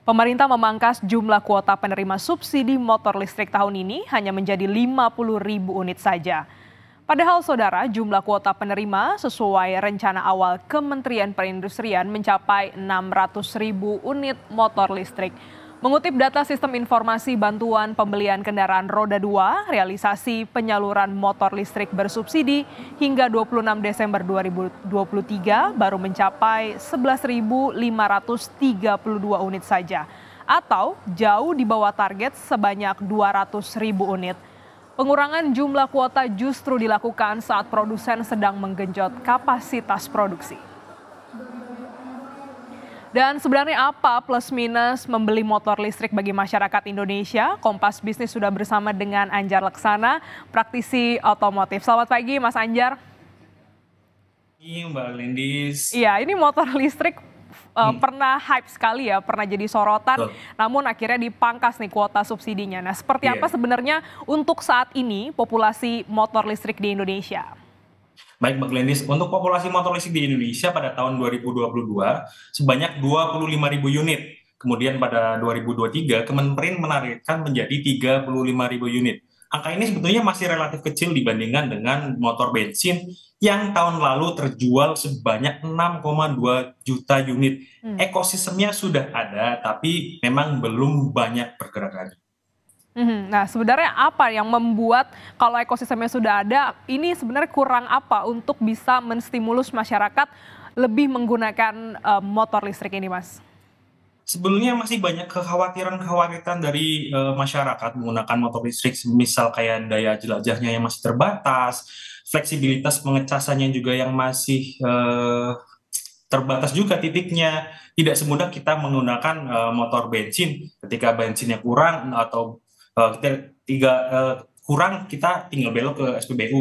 Pemerintah memangkas jumlah kuota penerima subsidi motor listrik tahun ini hanya menjadi 50 ribu unit saja. Padahal saudara, jumlah kuota penerima sesuai rencana awal Kementerian Perindustrian mencapai 600 ribu unit motor listrik. Mengutip data Sistem Informasi Bantuan Pembelian Kendaraan Roda 2, realisasi penyaluran motor listrik bersubsidi hingga 26 Desember 2023 baru mencapai 11.532 unit saja atau jauh di bawah target sebanyak 200.000 unit. Pengurangan jumlah kuota justru dilakukan saat produsen sedang menggenjot kapasitas produksi. Dan sebenarnya apa plus minus membeli motor listrik bagi masyarakat Indonesia? Kompas Bisnis sudah bersama dengan Anjar Laksana, praktisi otomotif. Selamat pagi Mas Anjar. Mbak Lindis. Iya, ini motor listrik uh, hmm. pernah hype sekali ya, pernah jadi sorotan. Betul. Namun akhirnya dipangkas nih kuota subsidinya. Nah, seperti yeah. apa iya. sebenarnya untuk saat ini populasi motor listrik di Indonesia? Baik, Mbak Glendis, untuk populasi motor listrik di Indonesia pada tahun 2022 sebanyak 25.000 unit. Kemudian pada 2023, Kemenperin menargetkan menjadi 35.000 unit. Angka ini sebetulnya masih relatif kecil dibandingkan dengan motor bensin yang tahun lalu terjual sebanyak 6,2 juta unit. Hmm. Ekosistemnya sudah ada, tapi memang belum banyak pergerakannya. Mhm. Nah, sebenarnya apa yang membuat kalau ekosistemnya sudah ada, ini sebenarnya kurang apa untuk bisa menstimulus masyarakat lebih menggunakan uh, motor listrik ini, Mas? sebenarnya masih banyak kekhawatiran-kekhawatiran dari uh, masyarakat menggunakan motor listrik, misal kayak daya jelajahnya yang masih terbatas, fleksibilitas pengecasannya juga yang masih uh, terbatas juga titiknya. Tidak semudah kita menggunakan uh, motor bensin ketika bensinnya kurang atau Eh, kita tiga uh, kurang kita tinggal belok ke SPBU.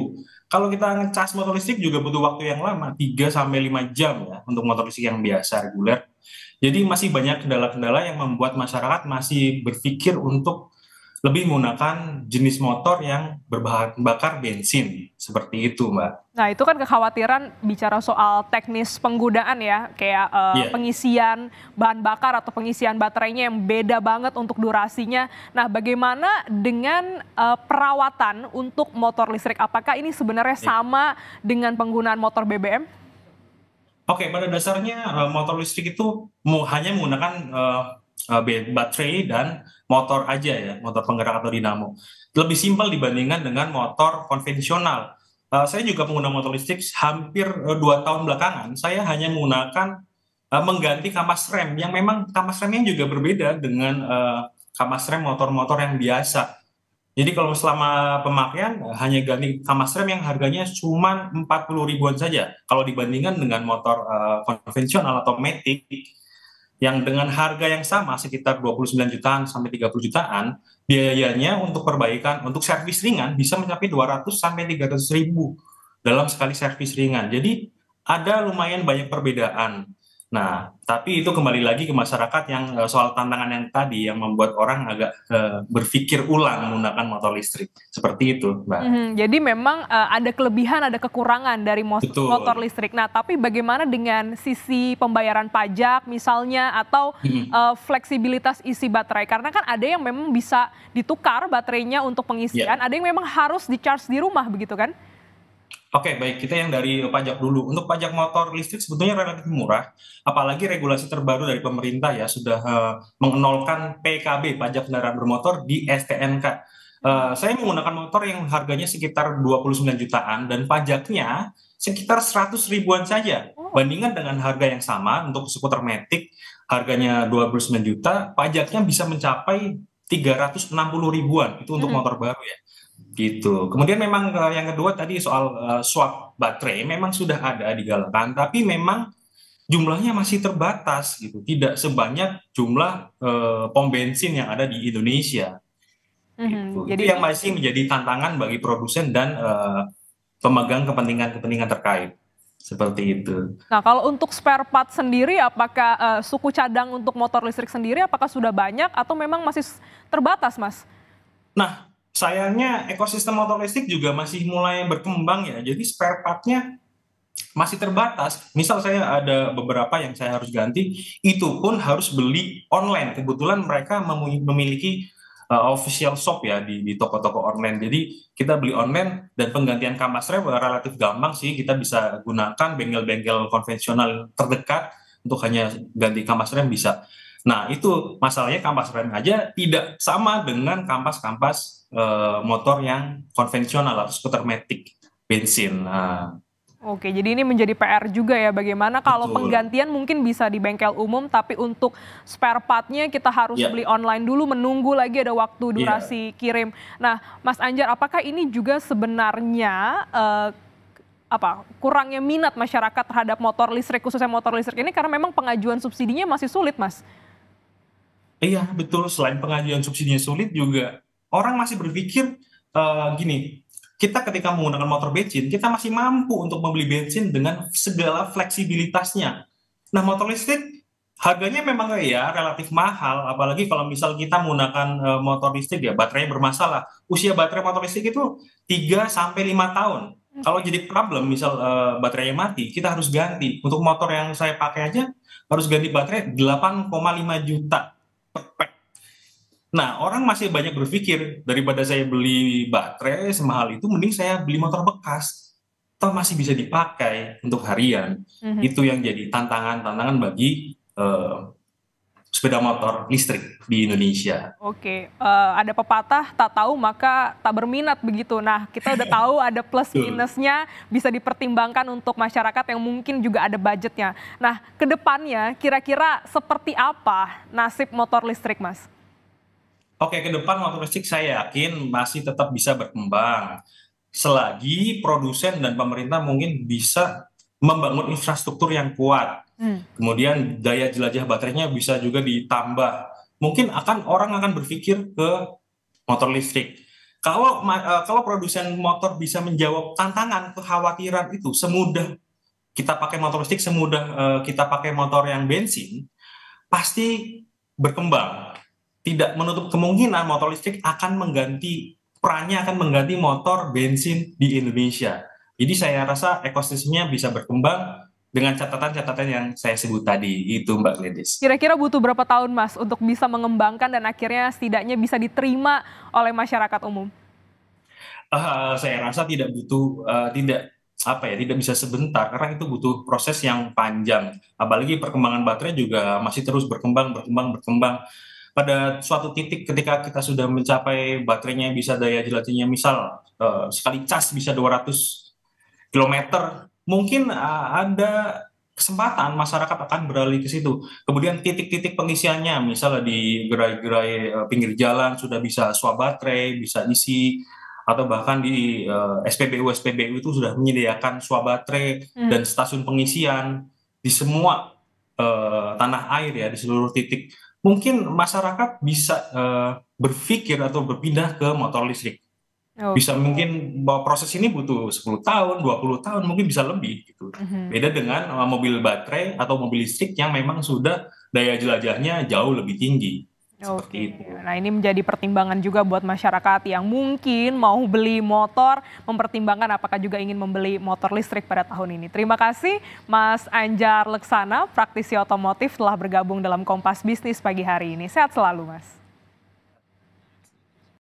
Kalau kita ngecas motor listrik juga butuh waktu yang lama, 3 sampai 5 jam ya untuk motor listrik yang biasa reguler. Jadi masih banyak kendala-kendala yang membuat masyarakat masih berpikir untuk lebih menggunakan jenis motor yang berbahan bakar bensin seperti itu mbak. Nah itu kan kekhawatiran bicara soal teknis penggunaan ya kayak uh, eh, yeah. pengisian bahan bakar atau pengisian baterainya yang beda banget untuk durasinya. Nah bagaimana dengan uh, perawatan untuk motor listrik? Apakah ini sebenarnya yeah. sama dengan penggunaan motor BBM? Oke okay, pada dasarnya eh, motor listrik itu hanya menggunakan uh, Eh, baterai dan motor aja ya, motor penggerak atau dinamo. Lebih simpel dibandingkan dengan motor konvensional. Uh, saya juga menggunakan motor listrik hampir eh, dua tahun belakangan. Saya hanya menggunakan uh, mengganti kamas rem yang memang kamas remnya juga berbeda dengan uh, kamas rem motor-motor yang biasa. Jadi kalau selama pemakaian hanya ganti kamas rem yang harganya cuma empat puluh ribuan saja. Kalau dibandingkan dengan motor uh, konvensional atau matic yang dengan harga yang sama sekitar 29 jutaan sampai 30 jutaan, biayanya untuk perbaikan, untuk servis ringan bisa mencapai 200 sampai 300 ribu dalam sekali servis ringan. Jadi ada lumayan banyak perbedaan Nah, tapi itu kembali lagi ke masyarakat yang eh, soal tantangan yang tadi yang membuat orang agak uh, berpikir ulang menggunakan motor listrik. Seperti itu, Mbak. Mm -hmm. Jadi memang uh, ada kelebihan, ada kekurangan dari mo Betul. motor listrik. Nah, tapi bagaimana dengan sisi pembayaran pajak misalnya atau mm -hmm. uh, fleksibilitas isi baterai? Karena kan ada yang memang bisa ditukar baterainya untuk pengisian, yeah. ada yang memang harus di-charge di rumah begitu kan? Oke, okay, baik. Kita yang dari pajak dulu. Untuk pajak motor listrik sebetulnya relatif murah, apalagi regulasi terbaru dari pemerintah ya sudah uh, mengenolkan PKB pajak kendaraan bermotor di STNK. Uh, eh, saya menggunakan motor yang harganya sekitar 29 jutaan dan pajaknya sekitar 100 ribuan saja. Oh. Bandingan dengan harga yang sama untuk skuter Matic harganya 29 juta, pajaknya bisa mencapai 360 ribuan. Itu untuk hmm. motor baru ya. Gitu. Kemudian memang uh, yang kedua tadi soal uh, swap baterai memang sudah ada di galakan, tapi memang jumlahnya masih terbatas gitu, tidak sebanyak jumlah uh, pom bensin yang ada di Indonesia. Mm -hmm. Gitu. Jadi Itu yang masih menjadi tantangan bagi produsen dan uh, pemegang kepentingan-kepentingan terkait seperti itu. Nah, kalau untuk spare part sendiri, apakah uh, suku cadang untuk motor listrik sendiri apakah sudah banyak atau memang masih terbatas, Mas? Nah, sayangnya ekosistem motor listrik juga masih mulai berkembang ya. Jadi spare partnya masih terbatas. Misal saya ada beberapa yang saya harus ganti, itu pun harus beli online. Kebetulan mereka memiliki uh, official shop ya di, toko-toko online. Jadi kita beli online dan penggantian rem relatif gampang sih. Kita bisa gunakan bengkel-bengkel konvensional terdekat untuk hanya ganti kamas rem bisa. Nah, itu masalahnya kampas rem aja tidak sama dengan kampas-kampas e, motor yang konvensional atau skuter metik bensin. Nah, Oke, jadi ini menjadi PR juga ya bagaimana kalau Betul. penggantian mungkin bisa di bengkel umum tapi untuk spare partnya kita harus yeah. beli online dulu menunggu lagi ada waktu ya. durasi yeah. kirim. Nah, Mas Anjar, apakah ini juga sebenarnya e, apa kurangnya minat masyarakat terhadap motor listrik khususnya motor listrik ini karena memang pengajuan subsidinya masih sulit, Mas? Iya, betul. Selain pengajuan subsidinya sulit juga, orang masih berpikir uh, gini, kita ketika menggunakan motor bensin, kita masih mampu untuk membeli bensin dengan segala fleksibilitasnya. Nah, motor listrik harganya memang ya relatif mahal, apalagi kalau misal kita menggunakan uh, motor listrik ya baterainya bermasalah. Usia baterai motor listrik itu 3 sampai lima tahun. Hmm. Kalau jadi problem misal uh, baterainya mati, kita harus ganti. Untuk motor yang saya pakai aja harus ganti baterai 8,5 juta tepek. Nah, orang masih banyak berpikir daripada saya beli baterai semahal itu, mending saya beli motor bekas. Atau masih bisa dipakai untuk harian. Mm-hmm. Itu yang jadi tantangan-tantangan bagi uh, sepeda motor listrik di Indonesia. Oke, uh, ada pepatah tak tahu maka tak berminat begitu. Nah, kita udah tahu ada plus minusnya bisa dipertimbangkan untuk masyarakat yang mungkin juga ada budgetnya. Nah, kedepannya kira-kira seperti apa nasib motor listrik, Mas? Oke, ke depan motor listrik saya yakin masih tetap bisa berkembang selagi produsen dan pemerintah mungkin bisa membangun infrastruktur yang kuat. Hmm. Kemudian daya jelajah baterainya bisa juga ditambah. Mungkin akan orang akan berpikir ke motor listrik. Kalau e, kalau produsen motor bisa menjawab tantangan kekhawatiran itu semudah kita pakai motor listrik, semudah e, kita pakai motor yang bensin, pasti berkembang. Tidak menutup kemungkinan motor listrik akan mengganti perannya akan mengganti motor bensin di Indonesia. Jadi saya rasa ekosistemnya bisa berkembang dengan catatan-catatan yang saya sebut tadi itu Mbak Gledis. Kira-kira butuh berapa tahun Mas untuk bisa mengembangkan dan akhirnya setidaknya bisa diterima oleh masyarakat umum? Uh, saya rasa tidak butuh uh, tidak apa ya tidak bisa sebentar karena itu butuh proses yang panjang apalagi perkembangan baterai juga masih terus berkembang berkembang berkembang pada suatu titik ketika kita sudah mencapai baterainya bisa daya jelajahnya misal uh, sekali cas bisa 200 kilometer, mungkin uh, ada kesempatan masyarakat akan beralih ke situ. Kemudian titik-titik pengisiannya, misalnya di gerai-gerai eh, pinggir jalan sudah bisa swab baterai, bisa isi atau bahkan di uh, eh, SPBU SPBU itu sudah menyediakan swab baterai hmm. dan stasiun pengisian di semua uh, tanah air ya di seluruh titik. Mungkin masyarakat bisa uh, berpikir atau berpindah ke motor listrik Oh. Bisa mungkin bahwa proses ini butuh 10 tahun, 20 tahun, mungkin bisa lebih gitu. Mm -hmm. Beda dengan uh, mobil baterai atau mobil listrik yang memang sudah daya jelajahnya jauh lebih tinggi. Oke. Okay. Nah, ini menjadi pertimbangan juga buat masyarakat yang mungkin mau beli motor, mempertimbangkan apakah juga ingin membeli motor listrik pada tahun ini. Terima kasih Mas Anjar Leksana, praktisi otomotif telah bergabung dalam Kompas Bisnis pagi hari ini. Sehat selalu, Mas.